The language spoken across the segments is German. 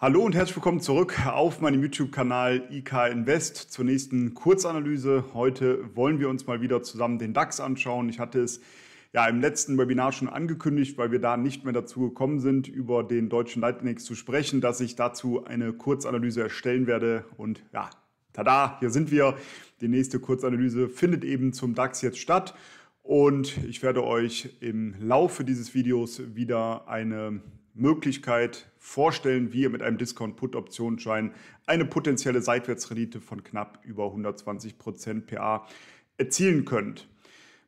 Hallo und herzlich willkommen zurück auf meinem YouTube-Kanal IK Invest zur nächsten Kurzanalyse. Heute wollen wir uns mal wieder zusammen den DAX anschauen. Ich hatte es ja im letzten Webinar schon angekündigt, weil wir da nicht mehr dazu gekommen sind, über den deutschen Leitindex zu sprechen, dass ich dazu eine Kurzanalyse erstellen werde. Und ja, tada, hier sind wir. Die nächste Kurzanalyse findet eben zum DAX jetzt statt. Und ich werde euch im Laufe dieses Videos wieder eine Möglichkeit vorstellen, wie ihr mit einem Discount-Put-Optionsschein eine potenzielle Seitwärtsrendite von knapp über 120% PA erzielen könnt.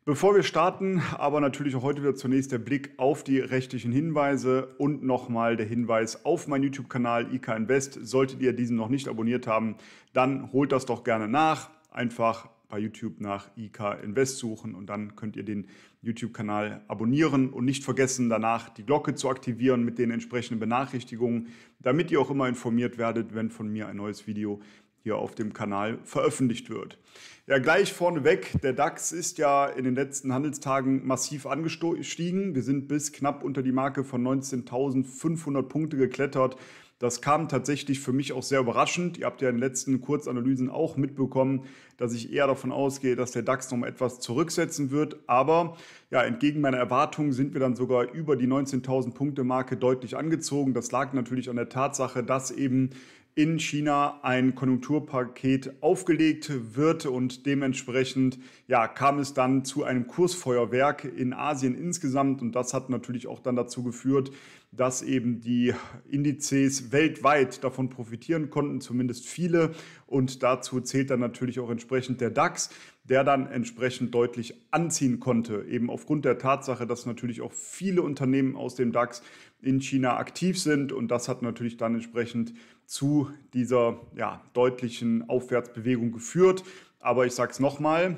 Bevor wir starten, aber natürlich auch heute wieder zunächst der Blick auf die rechtlichen Hinweise und nochmal der Hinweis auf meinen YouTube-Kanal IK Invest. Solltet ihr diesen noch nicht abonniert haben, dann holt das doch gerne nach. Einfach bei YouTube nach IK Invest suchen und dann könnt ihr den YouTube-Kanal abonnieren und nicht vergessen, danach die Glocke zu aktivieren mit den entsprechenden Benachrichtigungen, damit ihr auch immer informiert werdet, wenn von mir ein neues Video hier auf dem Kanal veröffentlicht wird. Ja, gleich vorneweg, der DAX ist ja in den letzten Handelstagen massiv angestiegen. Wir sind bis knapp unter die Marke von 19.500 Punkte geklettert. Das kam tatsächlich für mich auch sehr überraschend. Ihr habt ja in den letzten Kurzanalysen auch mitbekommen, dass ich eher davon ausgehe, dass der DAX noch etwas zurücksetzen wird. Aber ja, entgegen meiner Erwartungen sind wir dann sogar über die 19.000 Punkte Marke deutlich angezogen. Das lag natürlich an der Tatsache, dass eben in China ein Konjunkturpaket aufgelegt wird und dementsprechend ja, kam es dann zu einem Kursfeuerwerk in Asien insgesamt und das hat natürlich auch dann dazu geführt, dass eben die Indizes weltweit davon profitieren konnten, zumindest viele und dazu zählt dann natürlich auch entsprechend der DAX, der dann entsprechend deutlich anziehen konnte, eben aufgrund der Tatsache, dass natürlich auch viele Unternehmen aus dem DAX in China aktiv sind und das hat natürlich dann entsprechend zu dieser ja, deutlichen Aufwärtsbewegung geführt. Aber ich sage es nochmal,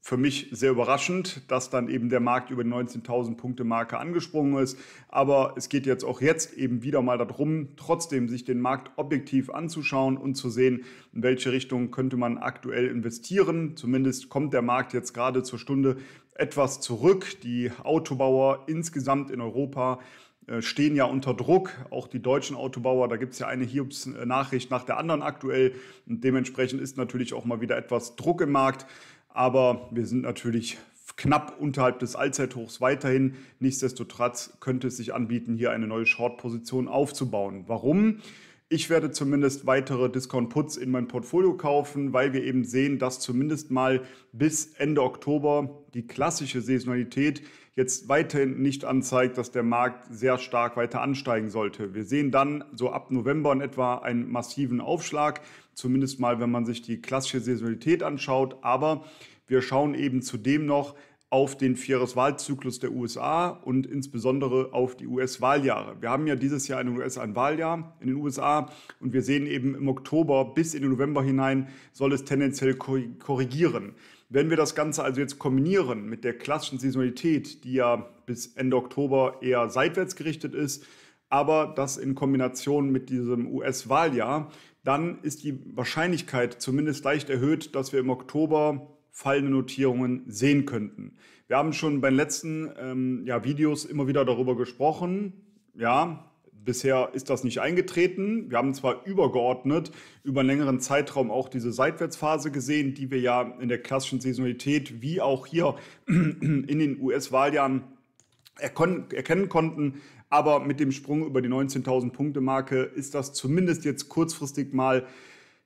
für mich sehr überraschend, dass dann eben der Markt über die 19.000 Punkte Marke angesprungen ist. Aber es geht jetzt auch jetzt eben wieder mal darum, trotzdem sich den Markt objektiv anzuschauen und zu sehen, in welche Richtung könnte man aktuell investieren. Zumindest kommt der Markt jetzt gerade zur Stunde etwas zurück. Die Autobauer insgesamt in Europa äh, stehen ja unter Druck, auch die deutschen Autobauer. Da gibt es ja eine Hiobs-Nachricht nach der anderen aktuell. Und dementsprechend ist natürlich auch mal wieder etwas Druck im Markt. Aber wir sind natürlich knapp unterhalb des Allzeithochs weiterhin. Nichtsdestotrotz könnte es sich anbieten, hier eine neue Short-Position aufzubauen. Warum? Ich werde zumindest weitere Discount-Puts in mein Portfolio kaufen, weil wir eben sehen, dass zumindest mal bis Ende Oktober die klassische Saisonalität jetzt weiterhin nicht anzeigt, dass der Markt sehr stark weiter ansteigen sollte. Wir sehen dann so ab November in etwa einen massiven Aufschlag, zumindest mal, wenn man sich die klassische Saisonalität anschaut. Aber wir schauen eben zudem noch, auf den Vieres-Wahlzyklus der USA und insbesondere auf die US-Wahljahre. Wir haben ja dieses Jahr in den USA ein Wahljahr in den USA und wir sehen eben im Oktober bis in den November hinein soll es tendenziell korrigieren. Wenn wir das Ganze also jetzt kombinieren mit der klassischen Saisonalität, die ja bis Ende Oktober eher seitwärts gerichtet ist, aber das in Kombination mit diesem US-Wahljahr, dann ist die Wahrscheinlichkeit zumindest leicht erhöht, dass wir im Oktober fallende Notierungen sehen könnten. Wir haben schon bei den letzten ähm, ja, Videos immer wieder darüber gesprochen. Ja, bisher ist das nicht eingetreten. Wir haben zwar übergeordnet über einen längeren Zeitraum auch diese Seitwärtsphase gesehen, die wir ja in der klassischen Saisonalität wie auch hier in den US-Wahljahren erkennen konnten. Aber mit dem Sprung über die 19.000 Punkte Marke ist das zumindest jetzt kurzfristig mal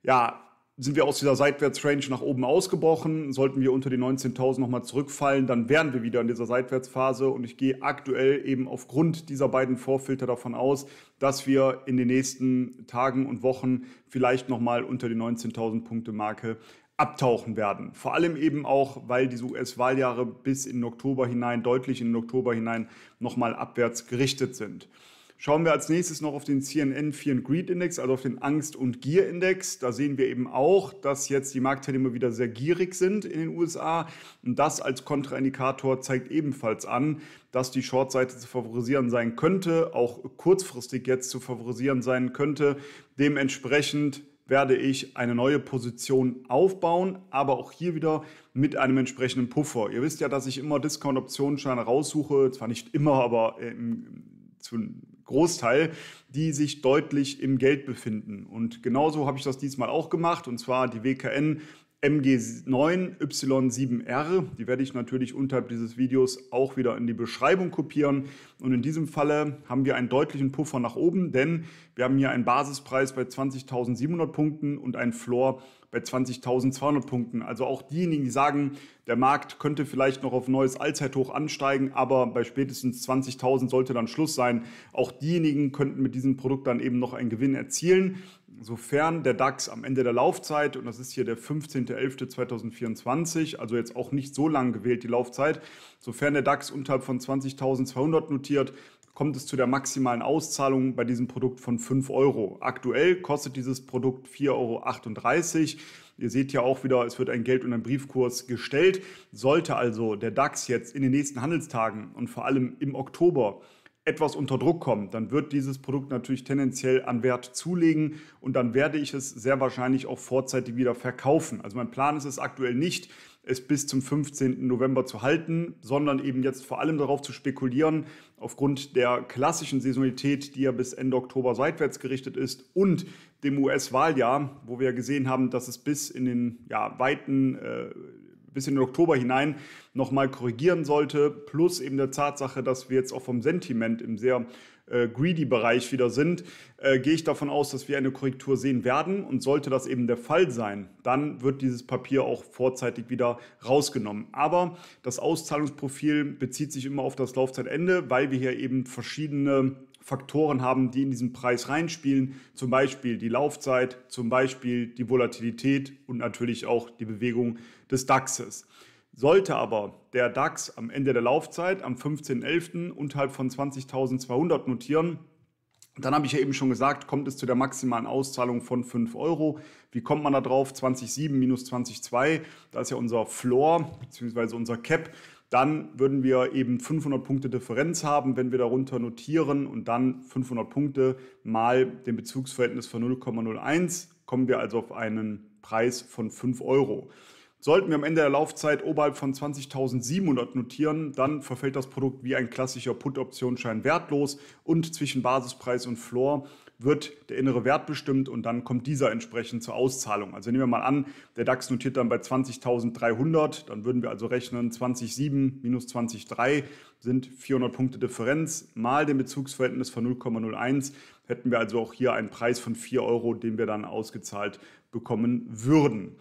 ja, sind wir aus dieser Seitwärtsrange nach oben ausgebrochen. Sollten wir unter die 19.000 nochmal zurückfallen, dann wären wir wieder in dieser Seitwärtsphase. Und ich gehe aktuell eben aufgrund dieser beiden Vorfilter davon aus, dass wir in den nächsten Tagen und Wochen vielleicht nochmal unter die 19.000 Punkte Marke abtauchen werden. Vor allem eben auch, weil diese US-Wahljahre bis in den Oktober hinein, deutlich in den Oktober hinein nochmal abwärts gerichtet sind. Schauen wir als nächstes noch auf den CNN Fear and Greed Index, also auf den Angst- und Gier-Index. Da sehen wir eben auch, dass jetzt die Marktteilnehmer wieder sehr gierig sind in den USA. Und das als Kontraindikator zeigt ebenfalls an, dass die Shortseite zu favorisieren sein könnte, auch kurzfristig jetzt zu favorisieren sein könnte. Dementsprechend werde ich eine neue Position aufbauen, aber auch hier wieder mit einem entsprechenden Puffer. Ihr wisst ja, dass ich immer Discount-Optionsscheine raussuche, zwar nicht immer, aber äh, zu Großteil, die sich deutlich im Geld befinden. Und genauso habe ich das diesmal auch gemacht, und zwar die WKN MG9Y7R. Die werde ich natürlich unterhalb dieses Videos auch wieder in die Beschreibung kopieren. Und in diesem Falle haben wir einen deutlichen Puffer nach oben, denn wir haben hier einen Basispreis bei 20.700 Punkten und einen Floor bei 20.200 Punkten. Also auch diejenigen, die sagen, der Markt könnte vielleicht noch auf neues Allzeithoch ansteigen, aber bei spätestens 20.000 sollte dann Schluss sein. Auch diejenigen könnten mit diesem Produkt dann eben noch einen Gewinn erzielen, sofern der DAX am Ende der Laufzeit, und das ist hier der 15.11.2024, also jetzt auch nicht so lang gewählt die Laufzeit, sofern der DAX unterhalb von 20.200 notiert, kommt es zu der maximalen Auszahlung bei diesem Produkt von 5 Euro. Aktuell kostet dieses Produkt 4,38 Euro. Ihr seht ja auch wieder, es wird ein Geld- und ein Briefkurs gestellt. Sollte also der DAX jetzt in den nächsten Handelstagen und vor allem im Oktober etwas unter Druck kommt, dann wird dieses Produkt natürlich tendenziell an Wert zulegen und dann werde ich es sehr wahrscheinlich auch vorzeitig wieder verkaufen. Also mein Plan ist es aktuell nicht, es bis zum 15. November zu halten, sondern eben jetzt vor allem darauf zu spekulieren, aufgrund der klassischen Saisonalität, die ja bis Ende Oktober seitwärts gerichtet ist und dem US-Wahljahr, wo wir gesehen haben, dass es bis in den ja, weiten äh, bis in den Oktober hinein nochmal korrigieren sollte. Plus eben der Tatsache, dass wir jetzt auch vom Sentiment im sehr äh, greedy Bereich wieder sind, äh, gehe ich davon aus, dass wir eine Korrektur sehen werden. Und sollte das eben der Fall sein, dann wird dieses Papier auch vorzeitig wieder rausgenommen. Aber das Auszahlungsprofil bezieht sich immer auf das Laufzeitende, weil wir hier eben verschiedene Faktoren haben, die in diesen Preis reinspielen, zum Beispiel die Laufzeit, zum Beispiel die Volatilität und natürlich auch die Bewegung des DAXes. Sollte aber der DAX am Ende der Laufzeit am 15.11. unterhalb von 20.200 notieren, dann habe ich ja eben schon gesagt, kommt es zu der maximalen Auszahlung von 5 Euro. Wie kommt man da drauf? 20,7 minus 20,2, da ist ja unser Floor bzw. unser Cap dann würden wir eben 500 Punkte Differenz haben, wenn wir darunter notieren und dann 500 Punkte mal dem Bezugsverhältnis von 0,01 kommen wir also auf einen Preis von 5 Euro. Sollten wir am Ende der Laufzeit oberhalb von 20.700 notieren, dann verfällt das Produkt wie ein klassischer Put-Optionsschein wertlos und zwischen Basispreis und Floor wird der innere Wert bestimmt und dann kommt dieser entsprechend zur Auszahlung. Also nehmen wir mal an, der DAX notiert dann bei 20.300, dann würden wir also rechnen 20,7 minus 20,3 sind 400 Punkte Differenz mal dem Bezugsverhältnis von 0,01 hätten wir also auch hier einen Preis von 4 Euro, den wir dann ausgezahlt bekommen würden.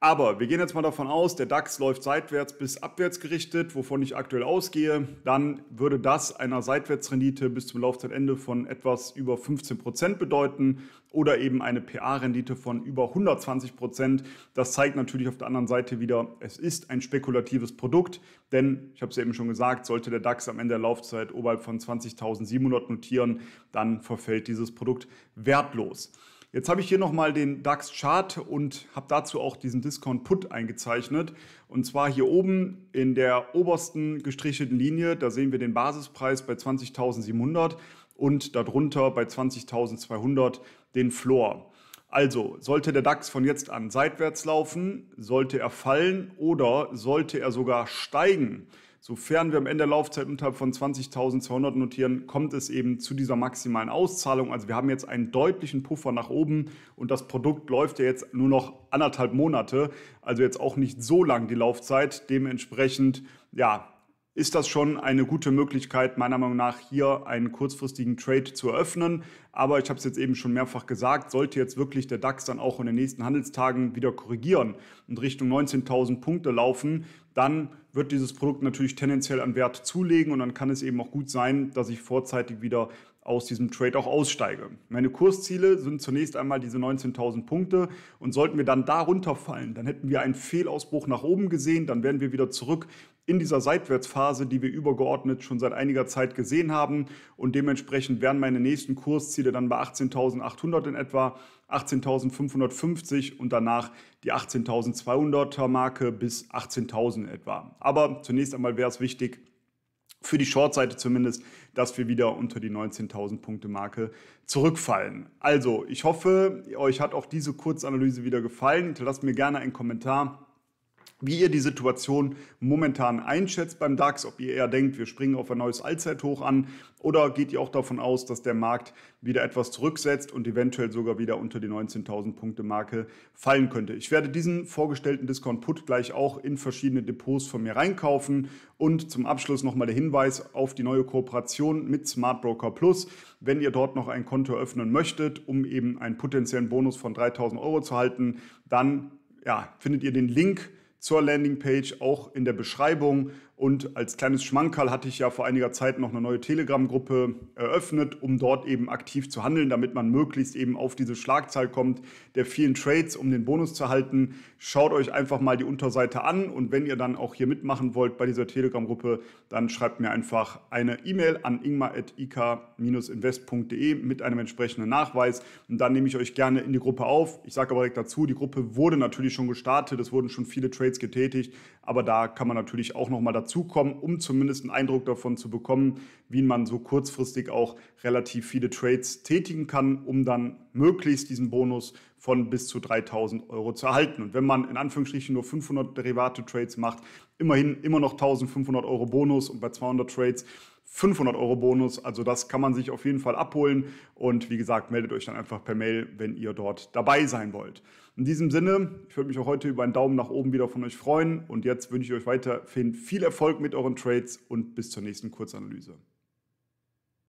Aber wir gehen jetzt mal davon aus, der DAX läuft seitwärts bis abwärts gerichtet, wovon ich aktuell ausgehe. Dann würde das einer Seitwärtsrendite bis zum Laufzeitende von etwas über 15% Prozent bedeuten oder eben eine PA-Rendite von über 120%. Prozent. Das zeigt natürlich auf der anderen Seite wieder, es ist ein spekulatives Produkt, denn ich habe es ja eben schon gesagt, sollte der DAX am Ende der Laufzeit oberhalb von 20.700 notieren, dann verfällt dieses Produkt wertlos. Jetzt habe ich hier nochmal den DAX-Chart und habe dazu auch diesen Discount-Put eingezeichnet. Und zwar hier oben in der obersten gestrichelten Linie, da sehen wir den Basispreis bei 20.700 und darunter bei 20.200 den Floor. Also, sollte der DAX von jetzt an seitwärts laufen, sollte er fallen oder sollte er sogar steigen, Sofern wir am Ende der Laufzeit unterhalb von 20.200 notieren, kommt es eben zu dieser maximalen Auszahlung. Also wir haben jetzt einen deutlichen Puffer nach oben und das Produkt läuft ja jetzt nur noch anderthalb Monate, also jetzt auch nicht so lang die Laufzeit. Dementsprechend, ja, ist das schon eine gute Möglichkeit, meiner Meinung nach hier einen kurzfristigen Trade zu eröffnen. Aber ich habe es jetzt eben schon mehrfach gesagt, sollte jetzt wirklich der DAX dann auch in den nächsten Handelstagen wieder korrigieren und Richtung 19.000 Punkte laufen, dann wird dieses Produkt natürlich tendenziell an Wert zulegen und dann kann es eben auch gut sein, dass ich vorzeitig wieder aus diesem Trade auch aussteige. Meine Kursziele sind zunächst einmal diese 19.000 Punkte und sollten wir dann darunter fallen, dann hätten wir einen Fehlausbruch nach oben gesehen, dann wären wir wieder zurück in dieser Seitwärtsphase, die wir übergeordnet schon seit einiger Zeit gesehen haben und dementsprechend wären meine nächsten Kursziele dann bei 18.800 in etwa, 18.550 und danach die 18.200er Marke bis 18.000 etwa. Aber zunächst einmal wäre es wichtig, für die Shortseite zumindest, dass wir wieder unter die 19.000 Punkte Marke zurückfallen. Also, ich hoffe, euch hat auch diese Kurzanalyse wieder gefallen. Lasst mir gerne einen Kommentar wie ihr die Situation momentan einschätzt beim DAX, ob ihr eher denkt, wir springen auf ein neues Allzeithoch an oder geht ihr auch davon aus, dass der Markt wieder etwas zurücksetzt und eventuell sogar wieder unter die 19.000 Punkte Marke fallen könnte. Ich werde diesen vorgestellten Discount Put gleich auch in verschiedene Depots von mir reinkaufen und zum Abschluss nochmal der Hinweis auf die neue Kooperation mit Smart Broker Plus. Wenn ihr dort noch ein Konto öffnen möchtet, um eben einen potenziellen Bonus von 3.000 Euro zu halten, dann ja, findet ihr den Link zur Landingpage auch in der Beschreibung und als kleines Schmankerl hatte ich ja vor einiger Zeit noch eine neue Telegram-Gruppe eröffnet, um dort eben aktiv zu handeln, damit man möglichst eben auf diese Schlagzahl kommt der vielen Trades, um den Bonus zu halten. Schaut euch einfach mal die Unterseite an und wenn ihr dann auch hier mitmachen wollt bei dieser Telegram-Gruppe, dann schreibt mir einfach eine E-Mail an ingmar.ik-invest.de mit einem entsprechenden Nachweis und dann nehme ich euch gerne in die Gruppe auf. Ich sage aber direkt dazu, die Gruppe wurde natürlich schon gestartet, es wurden schon viele Trades getätigt, aber da kann man natürlich auch nochmal dazu dazukommen, um zumindest einen Eindruck davon zu bekommen, wie man so kurzfristig auch relativ viele Trades tätigen kann, um dann möglichst diesen Bonus von bis zu 3000 Euro zu erhalten. Und wenn man in Anführungsstrichen nur 500 Derivate-Trades macht, immerhin immer noch 1500 Euro Bonus und bei 200 Trades 500 Euro Bonus. Also das kann man sich auf jeden Fall abholen. Und wie gesagt, meldet euch dann einfach per Mail, wenn ihr dort dabei sein wollt. In diesem Sinne, ich würde mich auch heute über einen Daumen nach oben wieder von euch freuen. Und jetzt wünsche ich euch weiterhin viel Erfolg mit euren Trades und bis zur nächsten Kurzanalyse.